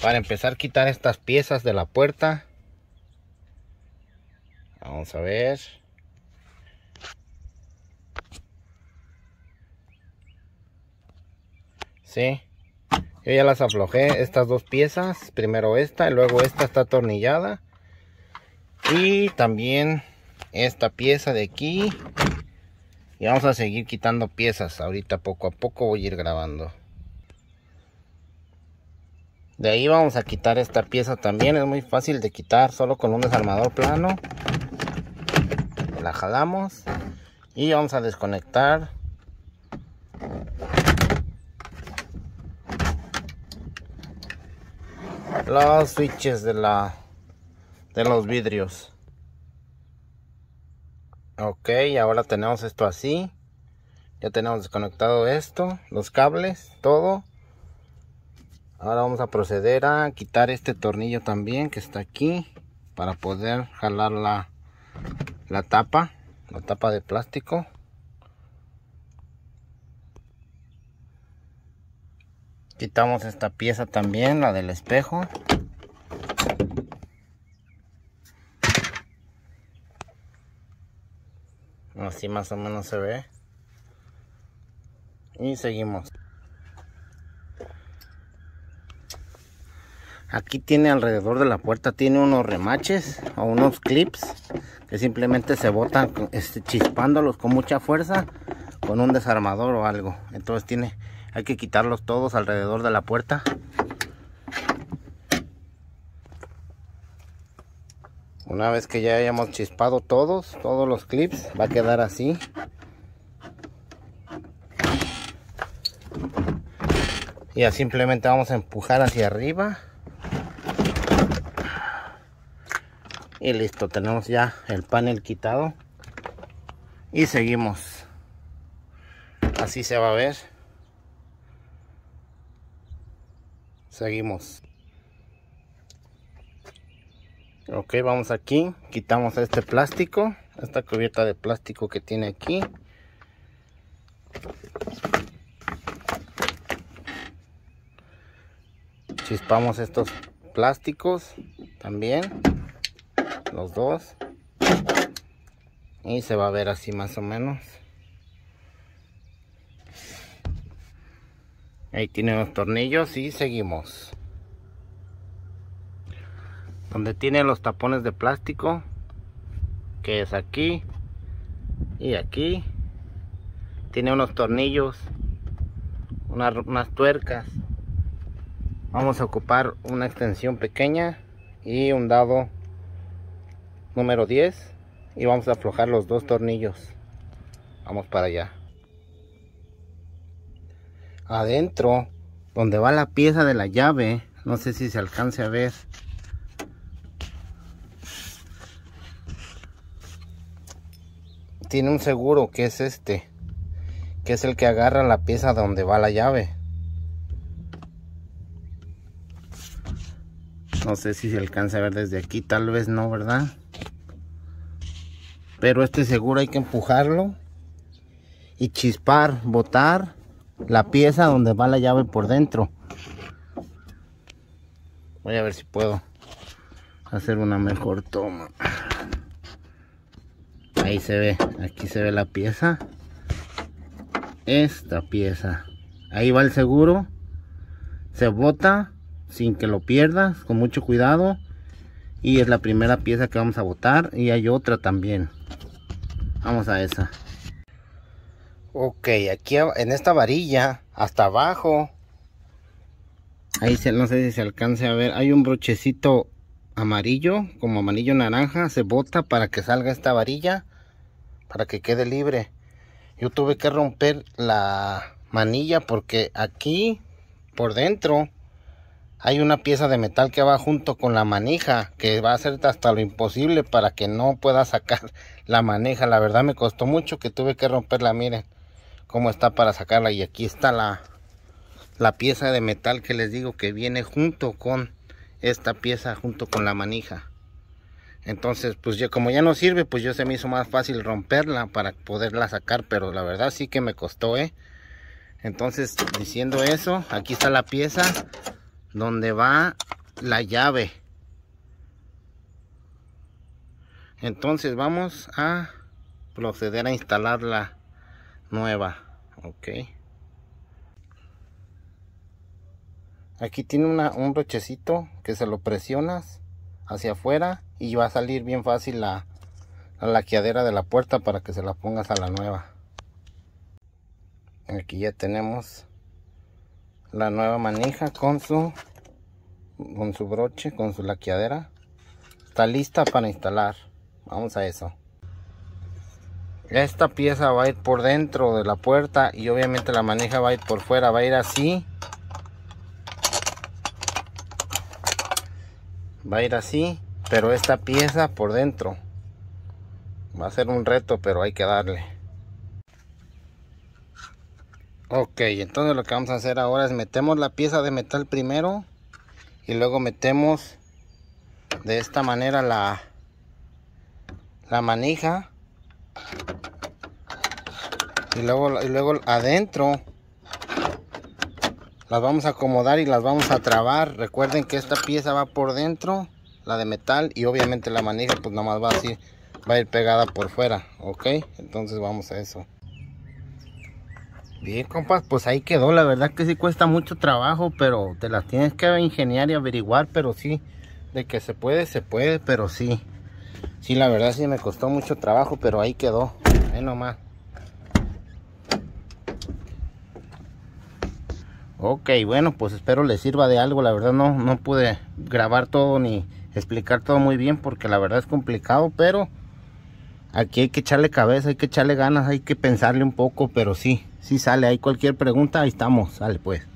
Para empezar a quitar estas piezas de la puerta. Vamos a ver. Sí. Yo ya las aflojé, estas dos piezas. Primero esta y luego esta está atornillada. Y también esta pieza de aquí. Y vamos a seguir quitando piezas. Ahorita poco a poco voy a ir grabando. De ahí vamos a quitar esta pieza también. Es muy fácil de quitar. Solo con un desarmador plano. La jalamos. Y vamos a desconectar. Los switches de la... De los vidrios. Ok, ahora tenemos esto así. Ya tenemos desconectado esto. Los cables, todo ahora vamos a proceder a quitar este tornillo también que está aquí para poder jalar la, la tapa la tapa de plástico quitamos esta pieza también la del espejo así más o menos se ve y seguimos Aquí tiene alrededor de la puerta, tiene unos remaches o unos clips que simplemente se botan este, chispándolos con mucha fuerza con un desarmador o algo. Entonces tiene, hay que quitarlos todos alrededor de la puerta. Una vez que ya hayamos chispado todos, todos los clips, va a quedar así. Y ya simplemente vamos a empujar hacia arriba. y listo tenemos ya el panel quitado y seguimos así se va a ver seguimos ok vamos aquí quitamos este plástico esta cubierta de plástico que tiene aquí chispamos estos plásticos también los dos y se va a ver así más o menos ahí tiene los tornillos y seguimos donde tiene los tapones de plástico que es aquí y aquí tiene unos tornillos unas, unas tuercas vamos a ocupar una extensión pequeña y un dado número 10 y vamos a aflojar los dos tornillos vamos para allá adentro donde va la pieza de la llave no sé si se alcance a ver tiene un seguro que es este que es el que agarra la pieza donde va la llave no sé si se alcance a ver desde aquí tal vez no verdad pero este seguro hay que empujarlo y chispar, botar la pieza donde va la llave por dentro. Voy a ver si puedo hacer una mejor toma. Ahí se ve, aquí se ve la pieza. Esta pieza. Ahí va el seguro. Se bota sin que lo pierdas, con mucho cuidado. Y es la primera pieza que vamos a botar y hay otra también. Vamos a esa. Ok, aquí en esta varilla, hasta abajo. Ahí se, no sé si se alcance a ver. Hay un brochecito amarillo, como amarillo naranja. Se bota para que salga esta varilla. Para que quede libre. Yo tuve que romper la manilla porque aquí, por dentro, hay una pieza de metal que va junto con la manija, que va a hacer hasta lo imposible para que no pueda sacar la manija. La verdad me costó mucho que tuve que romperla, miren cómo está para sacarla. Y aquí está la, la pieza de metal que les digo que viene junto con esta pieza, junto con la manija. Entonces, pues yo, como ya no sirve, pues yo se me hizo más fácil romperla para poderla sacar, pero la verdad sí que me costó, ¿eh? Entonces, diciendo eso, aquí está la pieza donde va la llave entonces vamos a proceder a instalar la nueva ok aquí tiene una, un rochecito. que se lo presionas hacia afuera y va a salir bien fácil la, la laqueadera de la puerta para que se la pongas a la nueva aquí ya tenemos la nueva manija con su con su broche, con su laqueadera. Está lista para instalar. Vamos a eso. Esta pieza va a ir por dentro de la puerta y obviamente la manija va a ir por fuera, va a ir así. Va a ir así, pero esta pieza por dentro. Va a ser un reto, pero hay que darle ok entonces lo que vamos a hacer ahora es metemos la pieza de metal primero y luego metemos de esta manera la la manija y luego, luego adentro las vamos a acomodar y las vamos a trabar recuerden que esta pieza va por dentro la de metal y obviamente la manija pues nada más va así va a ir pegada por fuera ok entonces vamos a eso Bien, compas, pues ahí quedó. La verdad que sí cuesta mucho trabajo, pero te las tienes que ingeniar y averiguar, pero sí, de que se puede, se puede, pero sí. Sí, la verdad sí me costó mucho trabajo, pero ahí quedó. Ahí nomás. Ok, bueno, pues espero les sirva de algo. La verdad no, no pude grabar todo ni explicar todo muy bien porque la verdad es complicado, pero... Aquí hay que echarle cabeza, hay que echarle ganas, hay que pensarle un poco, pero sí, sí sale. Hay cualquier pregunta, ahí estamos. Sale pues.